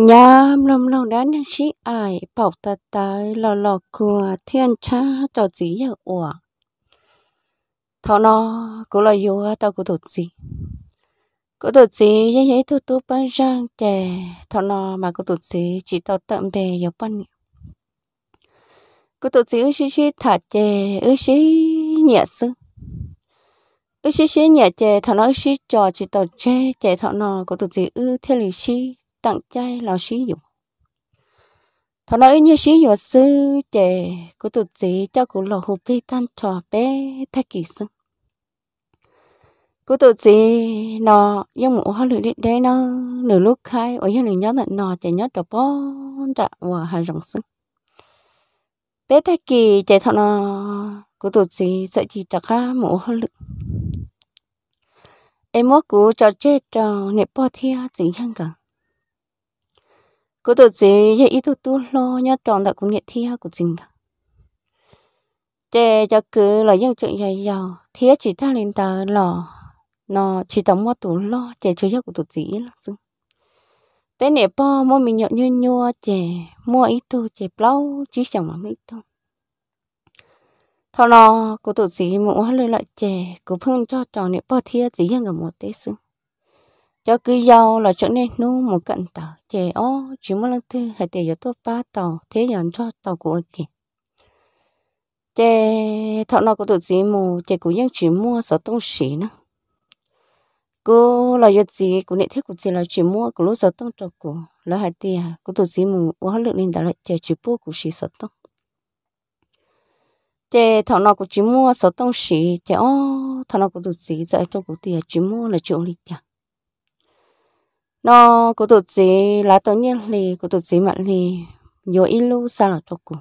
nhám lom lom đã năng sĩ ai bảo ta ta lò lò của thiên cha cho dĩ giờ ủa thọ nó cũng là vô tao cũng thuộc gì cũng thuộc gì dễ dễ tu tu bên răng chè thọ nó mà cũng thuộc gì chỉ tao tạm bè giờ bên cũng thuộc gì ư xí xí thả chè ư xí nhẹ sư ư xí xí nhẹ chè thọ nó ư xí trò chỉ tao chè chè thọ nó cũng thuộc gì ư thiên lý xí tặng chay là sử dụng thọ nói như sử dụng sư trẻ của tụt gì cho cụ lò hụp đi tan trò bé thay kỳ sưng cụ tụt gì nó giống mũ hoa lưỡi đến đây nó nửa lúc khai ở nhà lưỡi nhớ là nó chạy nhớ đọc bó đã và hà rộng sưng bé thay kỳ chạy thọ nó cụ tụt gì sẽ chỉ trả ca mũ hoa lưỡi em muốn cụ trò chết trò nẹp bò thia chỉ chẳng cần có tổ chế ya ít tổ tu lo nhá tròn đã cũng nhẹ thia của chính cả trẻ cho cứ là dân chuyện dài dào thia chỉ ta lên tờ lò nó chỉ tống mua tủ lo trẻ chơi giấc của tổ chế là dưng bé nè po mua mình nhậu nhua nhua trẻ mua ít tu trẻ lâu chỉ chẳng mà ít tu thọ lo của tổ chế mua lời lại trẻ của phương cho tròn nè po thia chỉ dân ở một tế xưng cho cứ giàu là chỗ này nu một cận tờ chè ô chỉ muốn lăng thư hệ để giờ tôi ba tàu thế nhận cho tàu của kì chè thọ nào có tụi gì mù chè chỉ mua sợ tông sĩ nữa cô là do gì cũng nhận thấy của chị là chỉ mua của lúc sợ tông trọc của là hai tiền của tụi gì mù quá lượng lên đã lại chè chỉ bố của xỉ sợ tông chè thọ nào của chỉ mua sợ tông sĩ chè ô thọ nào của tụi gì dạy cho của tiền à, chỉ mua là chịu lịch chẳng nó có tổ chí lá tổ nhiên thì có tổ chí mặn thì nhớ ít lu sao là tốt cụ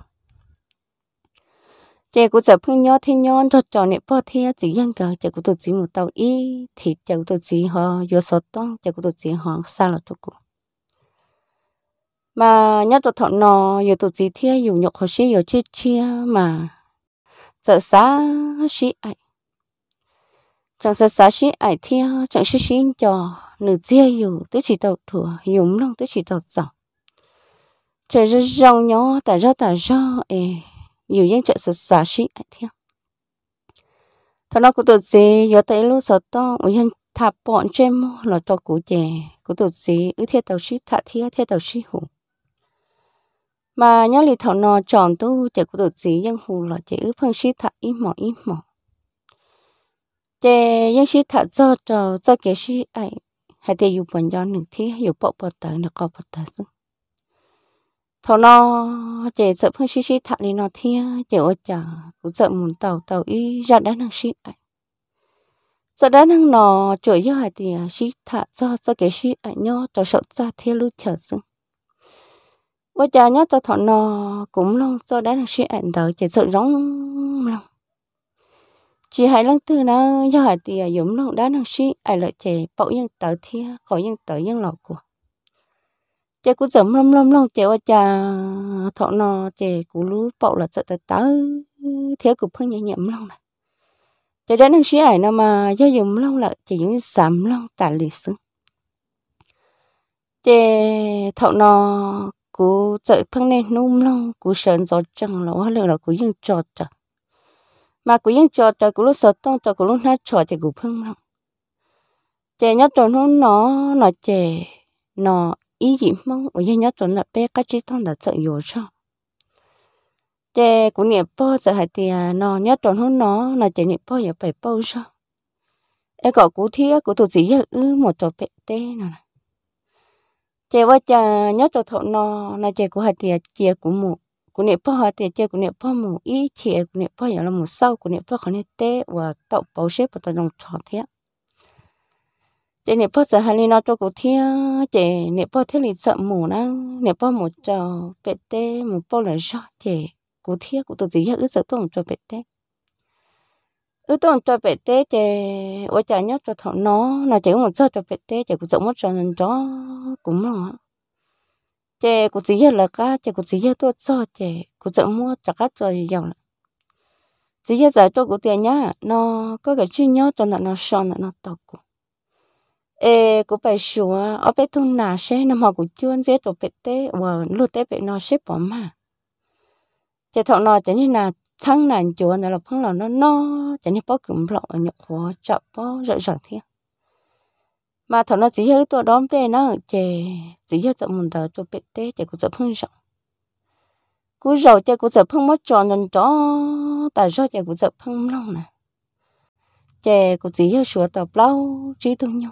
chị cũng chở phương nhớ thì nhớ cho trò nẹp bơ thì chỉ dân cờ chị cũng tổ chí một tàu y thì chị cũng tổ chí họ nhớ số tông chị cũng tổ chí họ sao là tốt cụ mà nhất tổ thọ nò, giờ tổ chí thì dù nhọc họ xí giờ chia chia mà sợ xá xí ai chẳng sợ xá xí ai thì chẳng xí xí cho nữ chia dù tôi chỉ tàu thừa nhúng lòng tôi chỉ tàu dọc trời rất rong nhó tả ra tả ra ê dù dân chạy sợ xả xí ai theo thằng nó cũng tự gì do tới lúc sợ to ôi dân thả bọn trên mò là cho cụ chè cũng tự gì ứ theo tàu xí thả theo theo tàu xí hủ mà nhớ lì thằng nó tròn tu chạy cũng tự gì dân hủ là chạy ứ phân xí thả ít mỏ ít mỏ chè dân xí thả do cho do kẻ xí ai hay thì dù bọn gió nửa thế dù bộ bộ tờ nó có bộ tờ xứ thọ nó chỉ sợ phương xí xí thằng đi nó thế chỉ ở chả cũng sợ muốn tàu tàu ý ra đã năng xí ấy sợ đã năng nó chửi gió hay thì à, xí thả do do cái xí ấy à, nhó cho sợ ra thế lúc chờ xứ bây chả nhớ cho thọ nó cũng long do đã năng xí ấy à, tới chỉ sợ giống chỉ hai lần thứ nó do hỏi thì dũng lòng đá năng sĩ ai lợi chè bỗng nhân tớ thi khỏi nhân tớ nhân lọ của chè cũng giống lom lom lom chè qua chà thọ nò chè cũng lú bỗng là sợ tớ tớ thế cũng phân nhẹ nhẹm lòng này chè đá năng sĩ ai nó mà do dũng lòng lợi chè những sắm lòng tả lì xứng chè thọ nò cũng sợ phân nên nung lòng cũng sờn gió chẳng lỗ hơn là cũng dừng trọt chẳng mà cũng yên cho cho cô lúc sợ tông cho cô lúc nó cho thì cô phăng lắm trẻ nhớ cho nó nó nó trẻ, nó ý gì mong ở yên nhớ cho nó bé cái chỉ tông là sợ yếu cho trẻ cũng niệm bao giờ hay thì à, nó nhớ cho nó nó nó trẻ niệm bao giờ phải bao sao em có cú thía cú thuộc gì ư một trò bé tê nó này, trẻ vợ chà nhớ cho thọ nó nó trẻ cũng hai thì à, chè cũng một กูเนี่ยพ่อเตเจกูเนี่ยพ่อหมูอีเฉียกูเนี่ยพ่ออย่างละหมูเศร้ากูเนี่ยพ่อเขาเนี่ยเตะว่าเต่าเป่าเชฟปตนงชอเทียเจเนี่ยพ่อจะฮันนี่นอตัวกูเทียเจเนี่ยพ่อเทลิสหมูนะเนี่ยพ่อหมูจอเป็ดเตะหมูป่อเลยชอเจกูเทียกูตัวจีเยอะอึศต้องจอเป็ดเตะอึต้องจอเป็ดเตะเจว่าจะยอดจอถอนน้อน่ะเจกูหมดจอจอเป็ดเตะเจกูจะหมดจอนั่นจอกูมั้ง chè cũng chỉ là cá chè cũng chỉ tôi cho chè cũng chẳng mua chả cá cho gì dòng chỉ là giải tôi cũng tiền nhá nó có cái chuyện nhỏ cho nó nó xong nó to cũng ê cũng phải sửa ở bên thôn nà xe nằm họ cũng chuyên dễ cho bên té và lúa té bên nó xếp bỏ mà chè thọ nó chả như là thăng nàn chỗ này là phong là nó no chả như bao cụm lọ nhọ khó chậm bao rợ rợ thiên mà thằng nó chỉ hơi tôi đom về nó chè chỉ hơi chậm một tờ tôi biết thế chè cũng sẽ hơn rộng cứ rầu chè cũng sẽ hơn mất tròn tròn chó tại do chè cũng sẽ hơn lâu nè chè cũng chỉ hơi sửa tập lâu chỉ thương nhau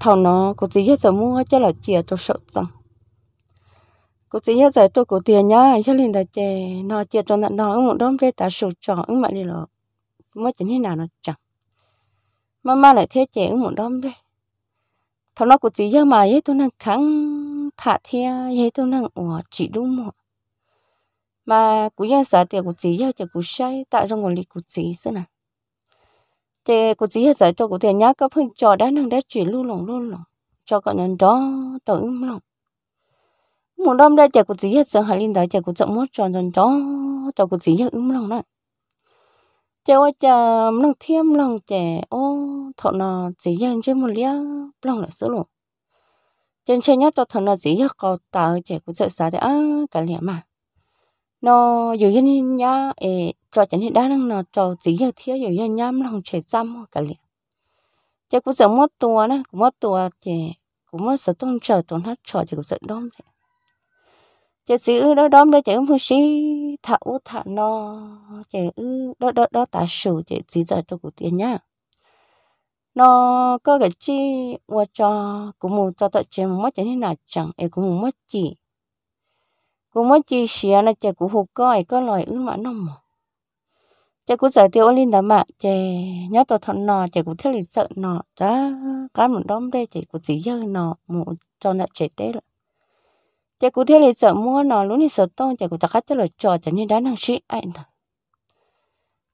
thằng nó cũng chỉ hơi chậm mua cho là chè tôi sợ rằng cô chỉ nhớ giải tôi cổ tiền nhá cho nên đại chè nó chè cho nó nó một đom về ta sụt tròn ứng mà đi lọ, mới chỉ thế nào nó chẳng mà mama lại thế chế một đom đây thằng nó của chị giờ mà vậy tôi đang kháng thả thia vậy tôi đang ủa chị đúng mà mà cũng giờ sợ tiền của chị giờ chỉ cũng say tại trong nguồn lực của chị thế nè chị của chị giờ sợ cho của tiền nhá có phương trò đã năng đã chỉ lưu lòng lưu lòng cho con nên đó tôi im lòng một đom đây chỉ của chị giờ sợ hai linh đại chỉ của chậm mất tròn tròn đó cho của chị giờ im lòng đấy chế ô chờ lòng thiêm lòng trẻ ô thọ nó dễ dàng chứ một lia lòng lại sữa luôn trên chơi nhất cho thọ nó dễ dàng có tờ trẻ cũng sợ sợ đấy á cả lẽ mà nó dù dân nhá ê cho chẳng hiện đa năng nó cho dễ dàng thiếu dù dân nhám lòng trẻ chăm cả lẽ chế cũng sợ mất tua nè cũng mất tua trẻ cũng mất sợ tung chờ tuần hết chờ trẻ cũng sợ đông trẻ chữ chữ đó đóm đó mới chữ không xí thà u thà no chữ đó đó đó tả sủ chữ chỉ giờ cho cụ tiền nhá nó có cái chi qua cho cũng muốn cho tận chữ mất chữ thế nào chẳng em cũng muốn mất chỉ cũng mất chỉ xia là chữ cũng hụt coi có loài ướn mà nó mà chữ cũng giải tiêu lên đám mà chữ nhớ tôi thằng nọ chữ cũng thiết lý sợ nọ đó cái một đống đây chữ cũng chỉ giờ nọ một cho nó chạy tết rồi chả cụ thế là sợ mua nó lúc này sợ tông chả cụ ta cắt cho là cho chả nên đá năng sĩ ai nữa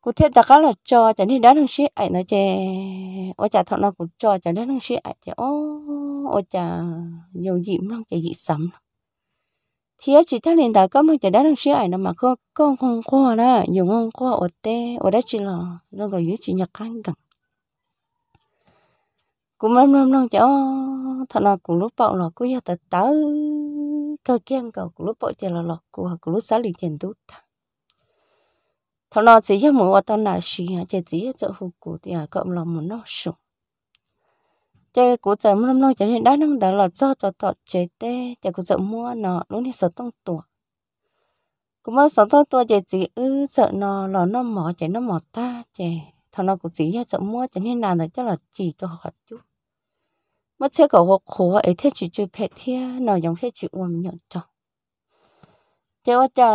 cụ thế ta cắt là cho chả nên đá năng sĩ ai nữa chả ô chả thọ nó cụ cho chả nên năng sĩ ai chả ô ô chả nhiều gì cũng năng chả gì sắm thì chỉ ta liền đại cấp nó chả đá năng sĩ ai nữa mà có con không có đó nhiều không có ở tê ở đây chỉ là nó gọi dưới chỉ nhặt khăn gần cũng lắm lắm lắm cháu thật là cũng lúc bạo là cứ giờ tới thơ kiêng cậu cũng lúc bỏ tiền là lọt của cũng lúc xả lì tiền đút ta thằng nó chỉ cho muốn tao nà xì à chỉ chỉ cho hụt cụ thì à cậu là muốn nó sủng chơi cụ chơi muốn nó chỉ nên đã năng đã là do cho thọ chế tê chơi cụ chơi mua nó lúc này sợ tông tuổi cũng mới sợ tông tuổi chỉ chỉ ư sợ nó là nó mỏ chỉ nó mỏ ta chỉ thằng nó cũng chỉ cho mua chỉ nên làm được cho là chỉ cho họ chút mất thế cậu hộp khổ ấy thế chỉ chịu phê thế nó giống thế chịu ôm nhận cho chị ơi cha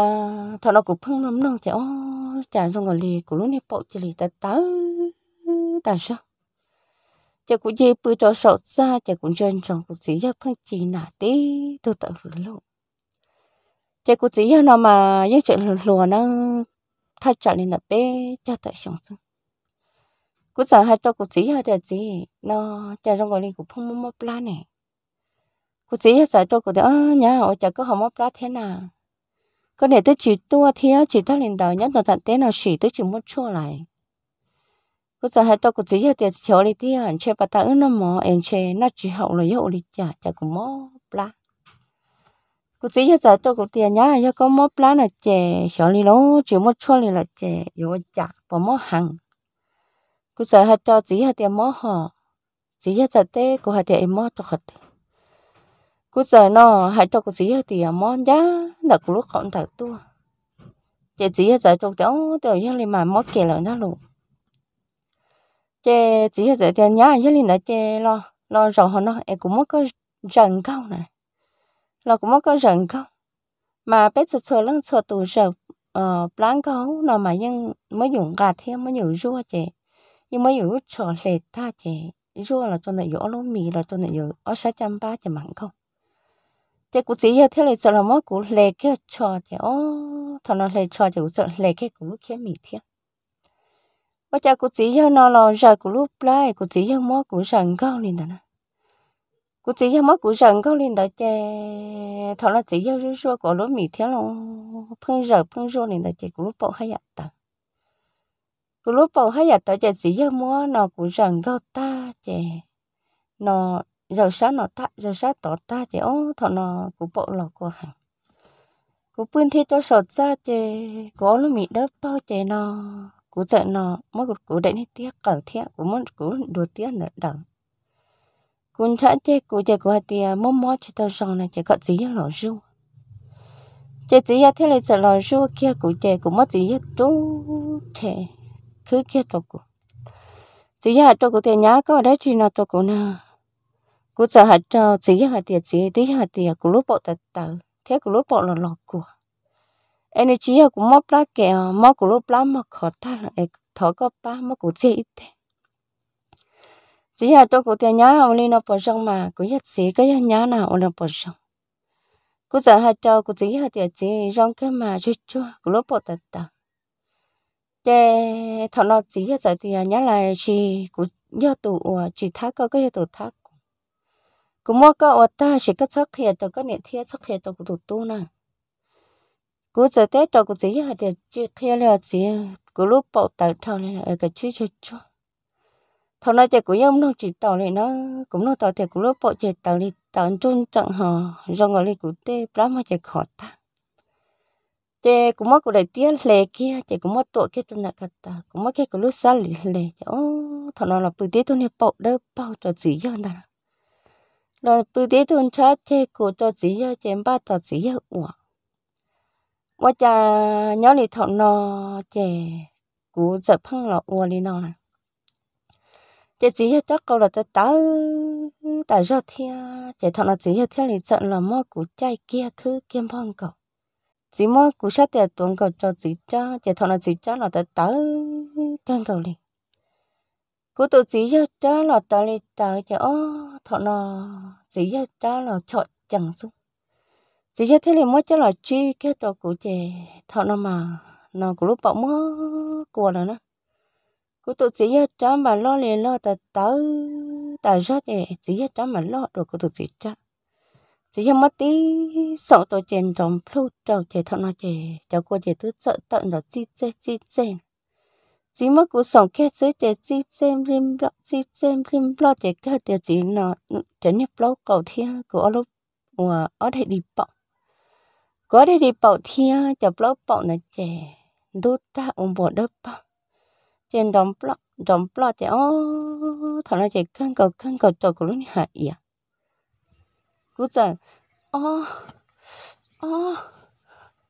thọ nó cũng phăng lắm đâu chị ô, cha xong rồi lì cũng lúc này bộ chị lì ta tớ ta sao chị cũng gì bự cho sợ ra chị cũng chân trong cũng chỉ cho phăng chỉ nả tí tôi tự vừa lộ chị cũng chỉ cho nó mà những chuyện lùa nó thay trả lên là bé cho tại sống xong cú sợ hai tôi cú chỉ hai tôi chỉ nó cha rong gọi đi cú phong mua mua pla này cú chỉ hai sợ tôi cú thấy à nhá ở chợ có hồng mua pla thế nào có để tôi chỉ tua thế chỉ tôi lên đầu, nhất là tận tế nào chỉ tôi chỉ muốn chua lại cú sợ hai tôi cú chỉ hai tôi chờ đi thế anh chơi bà ta nó mò anh chơi nó chỉ hậu là hậu đi chả chả cú mua pla cú chỉ hai sợ tôi cú tiền nhá nhá có mua pla là chè sợ đi lố chỉ muốn chua đi là chè rồi chả bỏ mua hàng กูจะหัดจอจีหัดเดียมอหอจีหัดจะเต้กูหัดเดียมอตขัดกูจะนอหัดจอกูจีหัดเดียมอยะนักกูรู้ของถักตัวเจจีหัดจะจงเดียวเดียวยังเลยมามอเกลือนะลูกเจจีหัดจะเดียยะยังเลยนะเจรอรอรอหอนอเอกูมอก็จังเข้านะเรากูมอก็จังเข้ามาเป็ดจะเชื่อเรื่องเชื่อตัวเชื่อเอ่อปลางเขาเนาะมายังไม่หยุ่งกัดเทียมไม่หยุ่งรั่วเจ nhưng mà yếu cho lệ ta chỉ rùa là cho nó yếu lúa mì là cho nó yếu ở sáu trăm ba chỉ mặn không chỉ cũng chỉ là thế này giờ là mỗi cũng lệ cái cho chỉ ô thằng nó lệ cho chỉ cũng sợ lệ cái cũng khiến mì thiên bây giờ cũng chỉ là nó là giờ cũng lúc lại cũng chỉ là mỗi cũng rằng cao lên đó nè cũng chỉ là mỗi cũng rằng cao lên đó chứ thằng nó chỉ là rùa của lúa mì thiên luôn phun rửa phun rùa lên đó chỉ cũng lúc bộ hay ạ cứ lúc bảo hay giờ tới giờ gì giờ mua nó cũng rằng gâu ta chè nó giờ sáng nó ta giờ sáng tỏ ta chè ô thọ nó cũng bộ lò của hàng cũng bươn thế cho sọt ra chè có lúc mị đớp bao chè nó cũng sợ nó mất cũng cũng đến tiếc cẩn thiện cũng mất cũng đùa tiếc nữa đẳng cũng chả chè cũng chè cũng hay tiếc mò mò chỉ tao rằng này chè gọi gì giờ lò rượu chè gì giờ thế này sợ lò rượu kia cũng chè cũng mất gì giờ trú chè thứ kia cho cô chỉ hạ cho cô thì nhá có đấy chỉ nào cho cô na cô sợ hạt cho chỉ hạ thì chỉ tí hạ thì cô lúc bộ tật tật thế cô lúc bộ là lọt của em chỉ hạ cũng móc lá kẹo móc cô lúc lá mà khó ta là em thở có ba mà cô chết thế chỉ hạ cho cô thì nhá ông lên nó bỏ rong mà cô nhất gì cái nhá nào ông nó bỏ rong cô sợ hạt cho cô chỉ hạ thì chỉ rong cái mà chơi chua cô lúc bộ tật tật chế thọ nó chỉ cho giờ thì nhớ lại chỉ của nhớ tụ chỉ thác có cái tụ thác cũng mua cái ở ta chỉ có sắc hiện cho cái niệm thiết sắc hiện cho cũng tụ tu nè cũng giờ tết cho cũng chỉ là để chỉ khi là chỉ cũng lúc bảo tàu thọ này ở cái chữ cho cho thọ nó chỉ cũng nhớ nó chỉ tàu này nó cũng nó tàu thì cũng lúc bảo chỉ tàu đi tàu chung chẳng họ rồi người cũng tê plasma chỉ khó ta che cũng mất của đại tiên lệ kia che cũng mất tuổi kia tôi nãy cả ta cũng mất cái của lúc xa lì lệ che ô thằng nó là bự tí tôi nè bọc đỡ bao cho gì giờ nè rồi bự tí tôi cho che của cho gì giờ che ba cho gì giờ ủa và cha nhớ lì thằng nó che của giật phăng lọ ủa lì nó nè chị chỉ cho chắc câu là ta ta ta cho thia chị thằng là chỉ cho thia là sợ là mơ của trai kia cứ kiếm phong cậu chỉ mỗi cú sát tiền tuần cầu cho chỉ cho chỉ thọ là chỉ cho là tới tới cân cầu liền cú tụ chỉ cho cho là tới đi tới cho, ô thọ nó chỉ cho cho là chọn chẳng xuống chỉ cho thế liền mỗi cho là chi cái đồ cũ chỉ thọ nó mà nó cú lúc bỏ mó của là nó cú tụ chỉ cho cho mà lo liền lo tới tới tới ra chỉ chỉ cho cho mà lo rồi cú tụ chỉ cho chỉ cho mất tí sợ tổ chèn trong plu trâu chế thọ nó chế cháu cô chế tứ sợ tận rồi chi chê chi chê chỉ mất cuộc sống kia dưới chế chi chê lim lo chi chê lim lo chế kia chế chỉ nó chế ừ, nhập lâu cầu thiên của lúc mà ở đây đi bọc có đây đi bọc thiên chập lâu bọc nó chế đút ta ôm bộ đớp bọc trên đồng bọc đồng bọc chế ô thọ nó chế căng cầu căng cầu trâu của lúc này hả 嗰陣，啊啊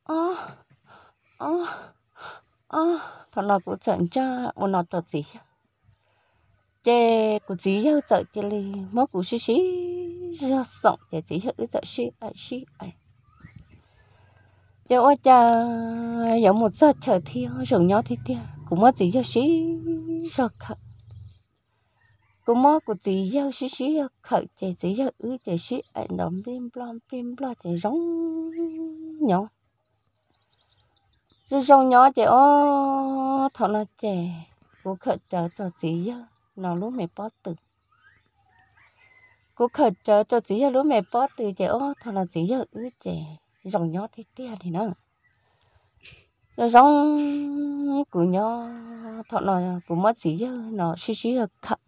啊啊啊，thật là của trận cha của nó tổ gì chê của chỉ yêu trợ chê li mất của xí xí ra sống để chỉ hiệu cái trợ xí ai xí ai chê ô cha giống một giờ chờ thi rồi nhau thi thi cũng mất gì cho xí ra khát กูมอกูจีเยาชิชิเยาเขาเจจีเยาอือเจชิไอ้น้องริมปลอมริมปลอมเจร้องยองจะร้องยองเจอ๋อทอนเจกูเขาเจอตัวจีเยาน้องรู้ไม่ป้อตึกกูเขาเจอตัวจีเยารู้ไม่ป้อตึกเจอ๋อทอนจีเยาอือเจร้องยองเตี้ยๆนี่เนาะ rồi xong của nhỏ thọ nó của mất gì chứ nó xí xí là khập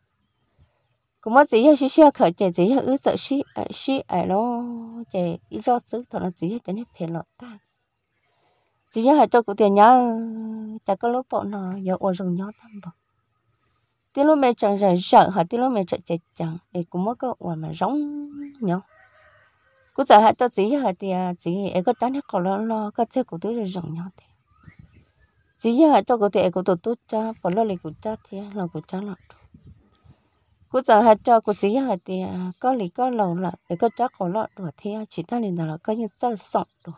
cũng mất gì hết xí khởi chạy gì hết ứ sợ xí ở xí ở nó chạy ý do xứ thọ nó gì hết chẳng hết phiền lọt ta gì hết cho cụ tiền nhá ta có lúc bọn nó giờ ồn rừng nhau thăm bọn tí lúc mẹ chẳng rời sợ hả tí lúc mẹ chạy chạy chẳng thì cũng mất cái ồn mà rống nhau cụ sợ hết cho gì hết thì gì ấy có tránh hết còn lo lo có chơi cụ thứ rừng nhau thì chỉ giờ cho cụ tiền cụ tụt tụt cha bỏ lo lì cụ cha thì là cụ cha lọt cú giờ hết cho cú chỉ hết thì có lý có lầu là để có chắc có lọ đùa thì chỉ ta liền là có những sơ sọt đùa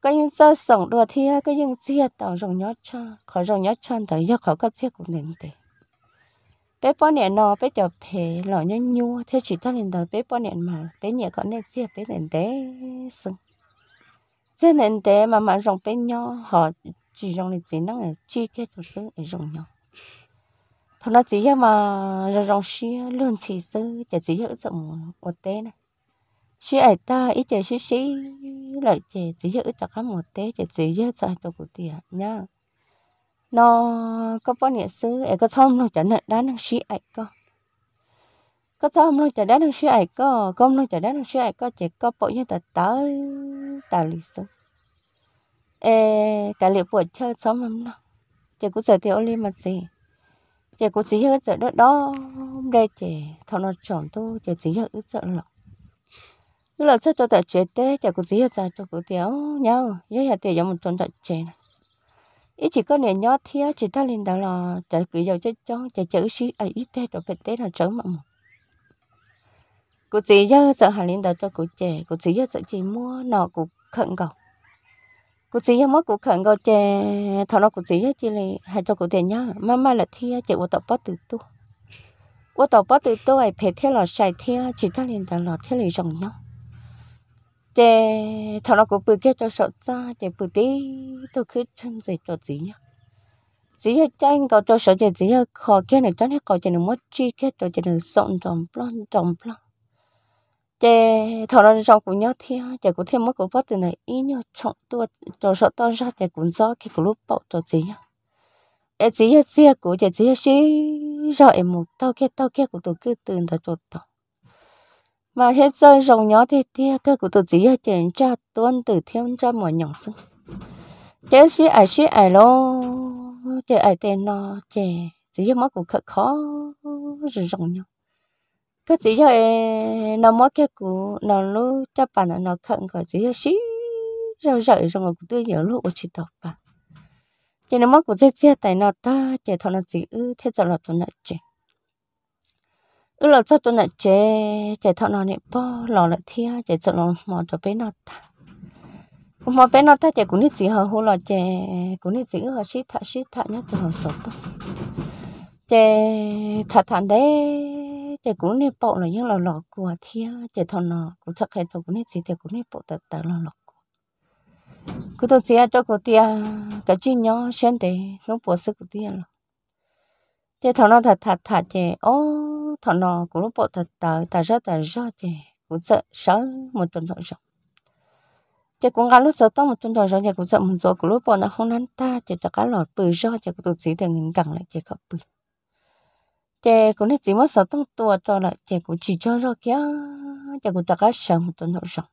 có những sơ sọt đùa thì có những chia tàu rồng nhót cho khỏi rồng nhót cho tới giờ khỏi có chia cũng nên thế bé bao nè nó bé chở phe lọ nhớ nhua theo chỉ ta liền là bé bao nè mà bé nhẹ có nên chia bé nên thế sưng thế nên thế mà mà rồng bé nhỏ họ chỉ rồng là chỉ năng là chi cái tổ sư rồng nhau thôi nó chỉ mà rồi rong xí luôn chỉ sư chỉ chỉ hữu dụng một tế này xí ấy ta ít chỉ xí xí lại chỉ chỉ hữu cho các một tế chỉ chỉ hữu cho cho cụ tiền nhá nó có bao nhiêu sư ấy có xong nó chẳng hạn đá năng xí ấy có có xong nó chẳng đá năng xí ấy có công nó chẳng đá năng xí ấy có chỉ có bộ như ta tới tờ lịch sử ê cả liệu buổi chơi xong lắm nó chỉ cũng giờ thì ô li mà gì chị cũng chỉ hơi sợ đó đó đây chị thằng nó chọn tu chị chỉ hơi sợ lọ lúc là sợ tôi tại chết thế chị cũng chỉ hết ra cho cô tiểu nhau với là tiền giống một tuần tại chết ý chỉ có nền nhót thiếu chỉ ta lên đó là chị cứ giàu chết cho chị chữ xí ở ít thế rồi phải thế là sớm mà một cô chỉ nhớ sợ hà lên đó cho cô trẻ cô chỉ nhớ sợ chỉ mua nọ cô khẩn cầu cụ sĩ mất cụ khẩn gọi chè thọ nó cụ sĩ chỉ là hai cho cụ tiền nhá mà mà là thi chị ô tập bắt từ tu ô tập bắt từ tu ấy phải theo là sai theo chỉ ta liền ta là theo là rồng nhau chè thọ nó cụ bự kia cho sợ ra chè bự tí tôi cứ chân dệt cho gì nhá chỉ là tranh có cho sợ chè chỉ hết khó kia này cho hết có chè nó mất chi kia cho chè nó sống trồng plon trồng plon chế thọ ra rau cũng nhớ theo chế cũng thêm mất cũng vớt từ này ý nhớ trọng tua cho sợ to ra chế cũng gió khi cũng lúc bậu cho gì nhá em chỉ hết xia cũng chế chỉ hết xí rồi em một tao kia tao kia cũng tổ cứ từ đó cho tao mà hết rồi rồng nhớ thì tia của tổ chỉ hết chế cha tuân từ thêm cha mọi nhỏng xưng chế ai xí ai lo chế ai tên nó chế chỉ hết mất cũng khó khó rồi rồng nhau cái gì cho nó mất cái cú nó lú cho bà nó nó khẩn cái gì cho xí rau rợi rồi mà cũng tươi nhiều lúc chỉ tập bà chỉ nó mất cũng chết chết tại nó ta chỉ thọ nó chỉ ư thế giờ nó tụi nó chết ư là sao tụi nó chết chỉ thọ nó nè bỏ lò lại thia chỉ sợ nó mò cho bé nó ta mò bé nó ta chỉ cũng nít chỉ họ hô là chỉ cũng nít chỉ họ xí thạ xí thạ nhất của hờ sốt đó chỉ thà thà đấy แต่กูนี่ปอกเลยยังเราหลอกกูเที่ยจะทอนอกูสักใครทกูนี่สิแต่กูนี่ปอกแต่แต่เราหลอกกูกูต้องเสียตัวกูเตียกับจีนยอเช่นเดน้องปวดซึกกูเตียหรอจะทอนอถัดถัดถัดเจโอ้ทอนอกูรู้ปอกแต่แต่แต่รอแต่รอเจกูจะเสือมันจนถอดจบจะกูงานรู้สึกต้องมันจนถอดจบจะกูจะมันจะกูรู้ปอกนะห้องนั้นตาจะจะกันหลอดปืนรอจะกูต้องเสียแต่เงินกังเลยจะกับปืน chè cũng lấy chỉ mất sáu tung tua cho là chè cũng chỉ cho rồi kia chè cũng đặt cái sầm một tuần rồi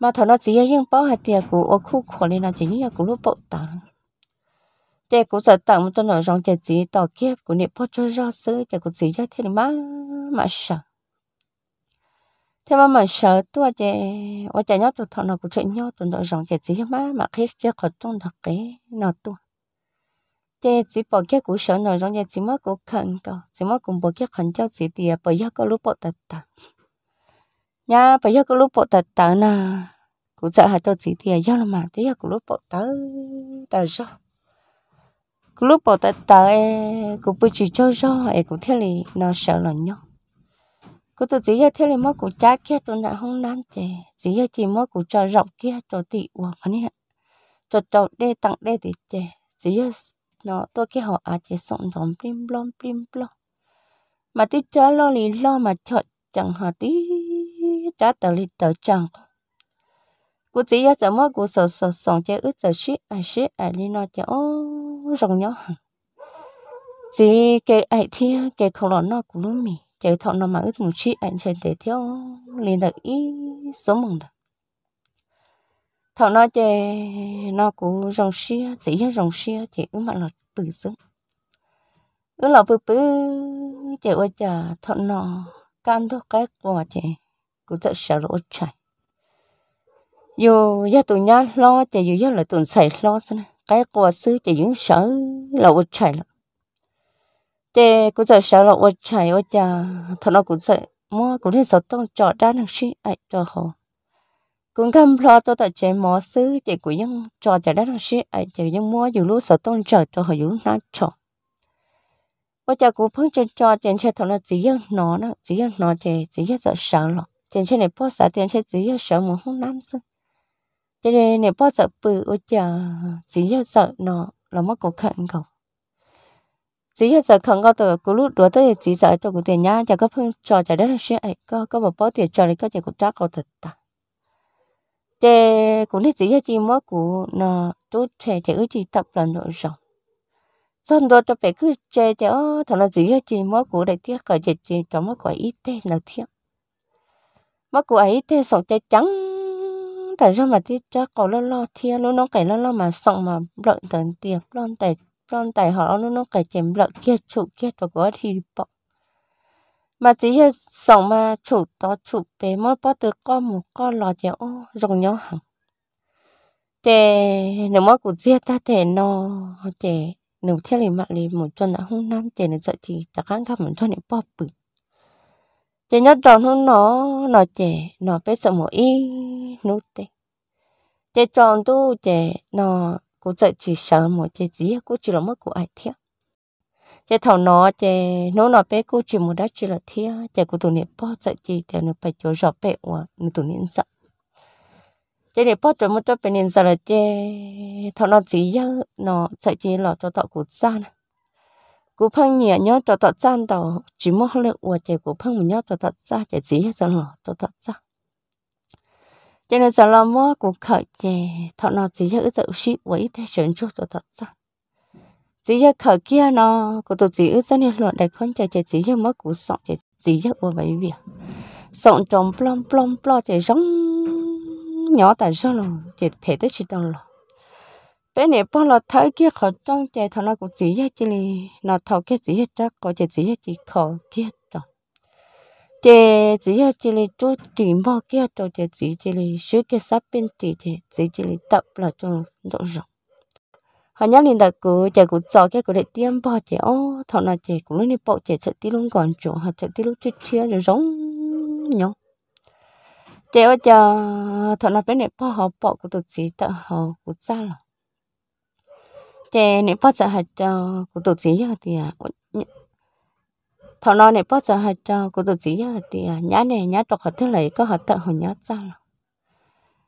mà thằng nó chỉ yên bao hạt tiền của ô khu khổ nên là chỉ như cái lúc bộ tặng chè cũng sợ tặng một tuần rồi chè chỉ tỏ kiếp của niệm bao cho ra sứ chè cũng chỉ cho thế má mà sợ thế mà mà sợ tua chè ô chè nhóc tụi thằng nó cũng chuyện nhóc tụi nói rằng chè chỉ cho má mà khi kia khỏi tung thật cái nó tua chế chỉ bỏ cái cú sợ nổi trong nhà chỉ mất cú khẩn cầu chỉ mất cùng bỏ cái khẩn cho chỉ tiền bỏ ra có lúc bỏ tật tật nha bỏ ra có lúc bỏ tật tật nà cú sợ chỉ tiền giao mà thế là cú lúc bỏ tớ tớ rồi cú lúc bỏ tật tật e cú bị chỉ cho rồi e cú nó sợ là nhau cú tự chỉ ra thế này mất cú trái kia tụi nãy không nán chè chỉ ra chỉ mất cú cho rộng kia cho tị uổng này cho cho đê tặng đê thì chè chỉ nó tôi cái họ à chế sống đom plim blom plim blom mà tí chó lo lì lo mà chọt chẳng họ tí trả tờ lì tờ chẳng cô chỉ ra chấm cô sợ sợ sống chơi ướt sợ xí à xí à lì nó chơi ô rồng nhau, hẳn chỉ cái ai thia cái khổ lọ nó cũng luôn mì chế thọ nó mà ướt một shit anh chơi để theo liền được ý số mừng được thọ nó chè nó cũng rồng xia chỉ hết rồng xia thì ứng mà là từ xuống ứng là bự bự chè ôi chà thọ nó can thôi cái quả chè cũng rất sợ lỗ chạy dù gia tụi nhá lo chè dù gia là tụi xảy lo xin cái quả sứ chè dù sợ là ôi chạy lắm chè cũng rất sợ là ôi chạy ôi chà thọ nó cũng sợ mua cũng nên sợ tông trọ ra năng xí ai cho họ cũng không lo tôi tại chế mỏ xứ chế của những trò chả đất xí ai chế những mua dù lúc sợ tôn trời cho họ dù lúc nó trọ bây giờ cũng phân chân cho trên xe thằng là chỉ yêu nó nó chỉ yêu nó chế chỉ yêu sợ sợ lọ trên xe này bỏ sợ trên xe chỉ yêu sợ mà không năm xứ trên này này bỏ sợ bự bây giờ chỉ yêu sợ nó là mất cổ khẩn cầu chỉ yêu sợ khẩn cầu từ cứ lúc đó tới chỉ sợ cho cụ tiền nhá chả có phân trò chả đất xí ai à, có có một bao tiền cho này có chế cũng chắc cầu thật ta chế cổ lấy gì chỉ mỗi cổ nó chú chế chế ước chỉ tập là nội rộng xong đó cho phải cứ chế chế thằng nó gì chỉ mỗi cụ để tiếc cả chế chế cho mỗi cổ ít thế là thiệt mỗi cổ ấy thế sống chế trắng tại sao mà tí cho cậu lo lo thiếu nó nó cái lo lo mà sống mà lợn tận tiệp lon tài lon tài họ nó nó cái chém lợn kia trụ kia và có thì bọc mà chỉ là sống mà chủ đó chủ bé mất bắt được con một con lò chéo rồng nhau hẳn Thế nếu mà cũng chia ta thể nó thế nếu theo lời mạng lời một chân đã không nắm thế nếu sợ thì chắc chắn gặp một chân để bỏ bự Thế nhất tròn hơn nó nó chè nó bé sợ một y nút thế. Thế tròn tu thế nó cũng sợ chỉ sợ một cái gì cũng chỉ là mất của ai theo chế thầu nó chế nó nó bé cô chỉ một đá chỉ là thia chế cô tụi nè bỏ sợ chỉ chế nó phải cho rõ bé quá nó tụi nè sợ chế nè bỏ cho một chỗ bé nè sợ là chế thầu nó chỉ nhớ nó sợ chỉ là cho tọt của xa nè cú phăng nhẹ nhớ cho tọt xa tàu chỉ hơi lượng của chế cú phăng một nhớ cho tọt xa chế chỉ nhớ sợ là cho tọt xa chế nè sợ là mua cú khởi chế thầu nó chỉ nhớ sợ ship với thế chuyện cho tọt xa chỉ giờ khởi kia nó cô tổ chỉ ước cho nên luận đại con chạy chạy chỉ giờ mất cú sọn chạy chỉ giờ buồn vậy việc sọn trồng plom plom plom chạy giống nhỏ tại sao lo chạy phải tới chỉ đâu lo bé này bao lo thấy kia khó trong chạy thằng nó cũng chỉ giờ chỉ li nó thầu kia chỉ giờ chắc có chạy chỉ giờ chỉ khó kia rồi chạy chỉ giờ chỉ li chỗ chỉ mò kia rồi chạy chỉ chỉ li sửa cái sắp bên chỉ chạy chỉ chỉ li tập là cho độ rộng họ nhắc lên đặc cụ chạy cụ cho cái cụ để tiêm bò chạy ô thọ nào chạy cụ lên này bò chạy chạy tí luôn còn chỗ họ chả tí lúc chưa chia rồi giống nhau chạy ô chờ thọ nào bên này bò họ bò cụ tụt gì tao họ cụ ra rồi chạy này bò chả hạt cho cụ tụt gì giờ thì à thọ nó này bò chả hạt cho cụ tụt gì giờ thì à nhá này nhá đọc họ thứ lấy có họ tận họ nhá ra rồi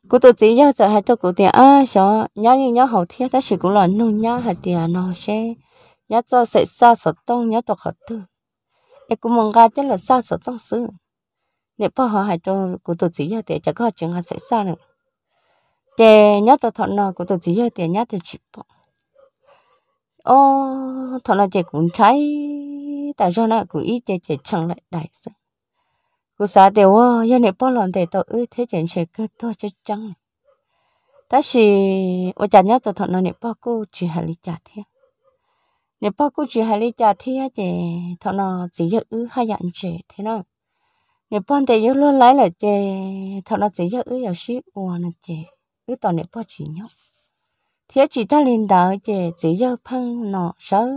cô tôi chỉ cho sợ hai cho cô tiền à sợ nhớ như nhá hậu thiết ta chỉ cũng là nô nhớ hạt tiền nó sẽ nhớ cho sẽ sa sợ tông nhớ cho khát tư em cũng mong ra chắc là sa sợ tông sự nếu bao họ hai cho cô tôi chỉ cho tiền chắc có chuyện họ sẽ sa nữa chè nhớ cho thọ nó cô tôi chỉ cho tiền nhớ thì chỉ bỏ ô thọ nó chè cũng cháy tại do nó cũng ít chè chè chẳng lại đại sự cô xã tiểu ô yên nè bỏ lòn để tôi ư thế chuyện chuyện cơ to chứ chăng ta chỉ ô chả nhớ tao thọ nó nè bỏ cô chỉ hà lý chả thế nè bỏ cô chỉ hà lý chả thế á chị thọ nó chỉ giờ ư hai dặn chị thế nào nè bỏ để yêu luôn lái là chị thọ nó chỉ giờ ư yêu xí ua nè chị ư tao nè bỏ chỉ nhóc thế chỉ ta lên đó chị chỉ giờ phăng nó sớm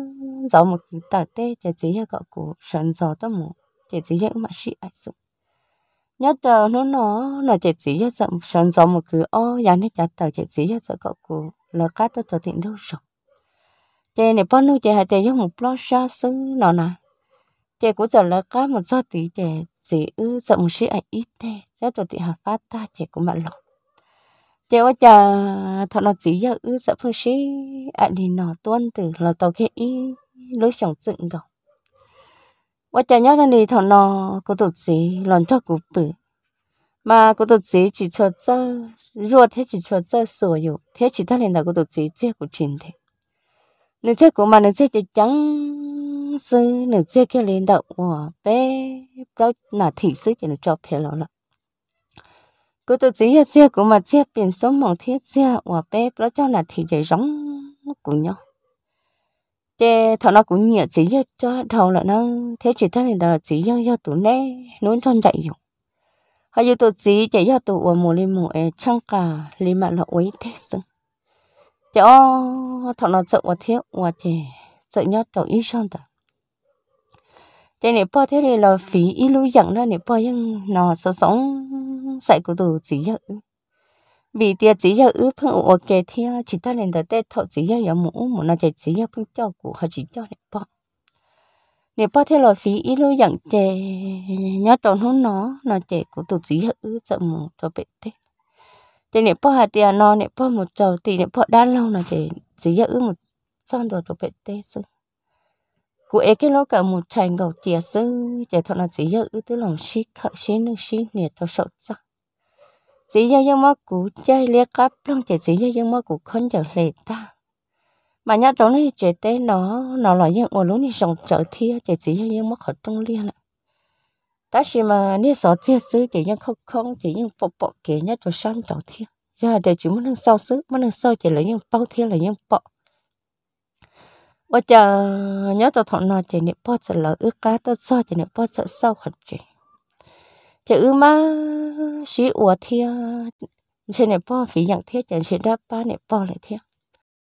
gió một tờ tê chị chỉ giờ gọi cụ sợ gió tao một 姐姐也嘛是爱做。nhớ chờ nó nó là chết gì hết sợ sơn gió một cứ ô giá hết chả tờ chết gì hết sợ cậu cụ là cá tôi cho tiền đâu rồi chị này bao nhiêu chị hay chị giống một lo xa xứ nó nè chị cũng giờ là cá một do tí chị chị ư sợ một sĩ ảnh à, ít thế rất tôi chị hà phát ta chị cũng mà lọc chị ơi chờ thật nó chỉ giờ ư sợ phương sĩ ảnh thì nó tuân từ là tàu kia ý lối sống dựng gọc ว่าจะย้อนนี่ทอนอก็ตุจีหลอนชอบกูปื้มาก็ตุจีจีชดเจ้ารัวเทจีชดเจ้าสวยอยู่เทจีท่าเรนดาก็ตุจีเจ้ากูชินเทนึกเจ้ากูมานึกเจ้าจะจังซื้อนึกเจ้าแค่เรนดาว่าเป้เปล่าหน้าที่ซื้อจะนึกชอบเพลอละกูตุจีเจ้ากูมาเจ้าเป็นสมองเทเจ้าว่าเป้เปล่าเจ้าหน้าที่จะร้องกูเนาะ thế thằng nó cũng nhiều chỉ cho cho đầu là nó thế chỉ thân thì là chỉ cho cho tụi nè nuôi con dạy dùng họ cho tụi chỉ chỉ cho tụi ở mùa lên một ấy chẳng cả lên mà nó ấy thế sưng thế ô thằng nó sợ quá thiếu quá thế sợ nhớ trò ý xong ta thế này bao thế này là phí ý lưu dặn đó này bao nhiêu nó sợ sống sạy của tụi chỉ cho vì tia chỉ giờ ước phun ổ kề thia chỉ ta lên đợt tết thọ chỉ giờ giờ mũ mũ nó chạy chỉ giờ phun cho cụ họ chỉ cho nẹp bọ nẹp bọ theo lời phí ít lô dặn chè nhớ tròn hôn nó nó chè của tụt chỉ giờ ư sợ mũ cho bệnh tết chè nẹp bọ hạt tia nó nẹp bọ một trầu thì nẹp bọ đa lâu nó chè chỉ giờ ư một son đồ cho bệnh tết sư cụ ấy cái lô cả một chành gầu chè sư chè thọ là chỉ giờ ư tứ lòng xí khởi xí nước xí nẹp cho sợ sắc chỉ do những mơ cũ chơi lia cấp long chỉ chỉ do dân mơ cũ không trở lệ ta mà nhớ đó này chơi tế nó nó là những ở lúc này sống trở thi chỉ chỉ do những mơ khỏi trong lia lại ta chỉ mà nếu sợ chia sứ chỉ dân khóc không chỉ dân bộ bộ kể nhớ cho sang trở thi giờ để chúng muốn sau sứ muốn sau chỉ lấy những bao thi là những bộ bây giờ nhớ tôi thọ nó chỉ niệm bao giờ lỡ ước cá tôi so chỉ niệm bao giờ sau khẩn chuyện จะอือมาสีอวดเทียเช่นเนี่ยพ่อฝีอย่างเทียจันเชดับป้าเนี่ยพ่อเลยเทีย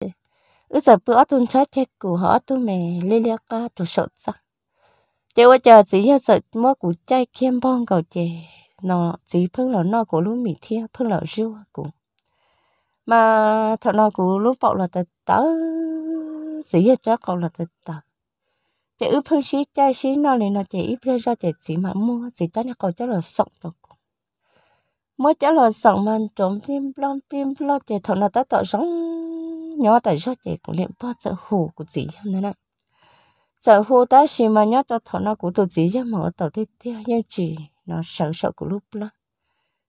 อือจะเปื้อตุนช้าเช็คกูหอตุเมเลียกาตุสดซะเจ้าว่าจะสีเฮสดมั่วกูใจเข้มบ้องเก่าเจนอสีเพิ่งเหล่านอกูรู้มีเทียเพิ่งเหล่าริ้วกูมาถ้านอกูรู้บอกเราแต่เต๋อสีเฮจ้ากูเราแต่เต๋อ chỉ ướp phương xí chơi xí nó này nó chỉ ướp phương ra chị chỉ mà mua chỉ cho nó còn cho là sống được mới cho là sống mà trộm tim lon tim lo chị thằng nó ta tội sống nhỏ tại ra chị cũng niệm bao sợ hù của chị như thế này sợ hù ta xí mà nhớ cho thằng nó của tụi chỉ ra mở tàu tiếp theo nhưng chị nó sợ sợ của lúc đó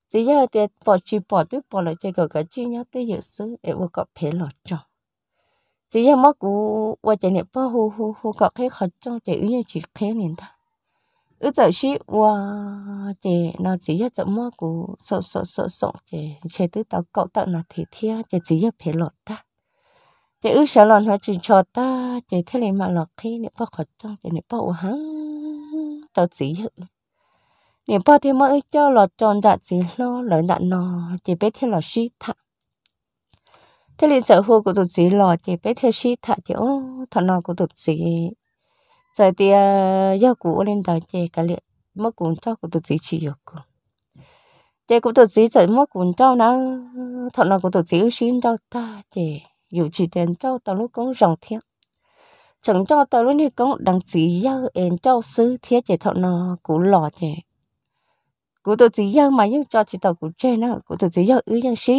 chỉ giờ thì bỏ chị bỏ tiếp bỏ lại chị gọi cái chị nhớ tới dự xứ để có phải lọt cho chỉ là mất cú và chạy nẹp bao hù hù hù cọ cái khẩn trong chạy như chỉ khé liền ta ứ giờ sĩ và chạy nó chỉ là chạy mất cú sợ sợ sợ sợ chạy chạy tới tao cọ tao là thì thia chạy chỉ là phải lọt ta chạy ứ sợ lọt nó chỉ cho ta chạy thế này mà lọt khi nẹp bao khẩn trong chạy nẹp bao hắn tao chỉ là nẹp bao thì mới cho lọt tròn đạt gì lo lỡ đạt nó chạy bé thế là xí thằng thế là sợ hô của tụt gì lò thì bé theo shi thả thì ô thằng nào của tụt gì giờ thì ờ, do cũ lên đời thì cả liền mất cuốn cho của tụt gì chỉ được cụ thì của tụt gì giờ mất cuốn cho nó thằng nào của tụt gì xin cho ta thì dù chỉ tiền cho tao lúc cũng rồng thiệt chẳng cho tao lúc này cũng đăng chỉ giao em cho sứ thiết thì thằng nào cũng lò thì cụ tôi chỉ dân mà dân cho chị tàu cụ chơi nó cụ tôi chỉ dân ứ dân sĩ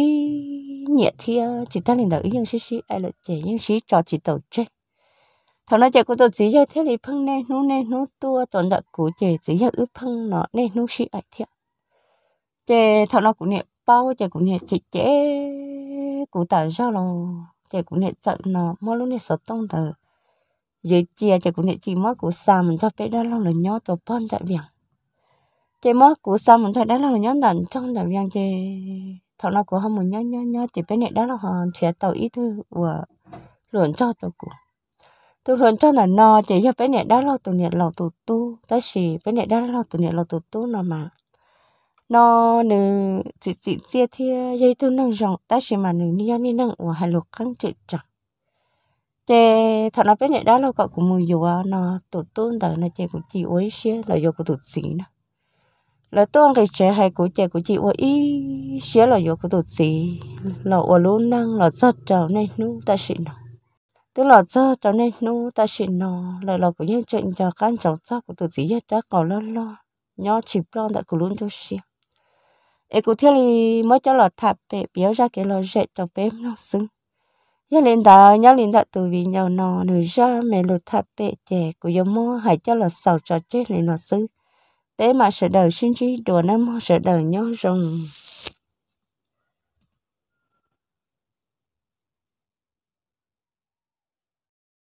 nhiệt thì ờ, chị ta lên đầu ứ dân sĩ sĩ ai là chỉ dân sĩ cho chị tàu chơi thằng nó chơi cụ tôi chỉ dân thế này phăng nên nú nên nú tua toàn đợt cụ chơi chỉ dân ứ phăng nó nên nú sĩ ai thiệt chơi thằng nó cũng nhiệt bao chơi cũng nhiệt chỉ chế cụ tàu sao là chơi cũng nhiệt giận nó mỗi lúc nhiệt sợ tông tờ dưới chia chơi cũng nhiệt chỉ mất cụ xàm cho bé đó lòng là nhau tổ pon tại biển chế mới cú xong mình thấy đó là nhóm đàn trong đàn viên chị thằng nào của họ mình nhớ nhớ nhớ chỉ bên này đó là họ trẻ tàu ít thư của luận cho tàu của tôi luận cho là no chị cho bên này đó là tụ này là tụ tu ta chỉ bên này đó là tụ này là tụ tu nó mà nó nữ chỉ chỉ chia thia dây tôi năng rộng ta chỉ mà nữ ni ni năng của hai lục căng chị chẳng chị thằng nào bên này đó là cậu của mùi dù à, nó tụ tu tại là chị cũng chỉ ối xia là do của tụ gì nữa là tôi cái trẻ hay của trẻ của chị ơi, ý xé là vô cái tổ gì là ủa luôn năng là do trào nên nu ta xịn nó tức là do trào nên nu ta xịn nó là là của những chuyện cho can cháu cho của tôi gì hết đó còn lo lo nhỏ chỉ lo tại của luôn cho xí, ấy cụ thiết thì mới cho là thạp bể béo ra cái lò dễ cho bếp nó xứng nhớ lên đó nhớ lên đó từ vì nhau nó nửa ra mẹ lột thạp bể trẻ của giống mua hãy cho là sầu trò chết lên nó xứng bé mà sợ đời sinh chi đồ nam sợ đời nhó rồng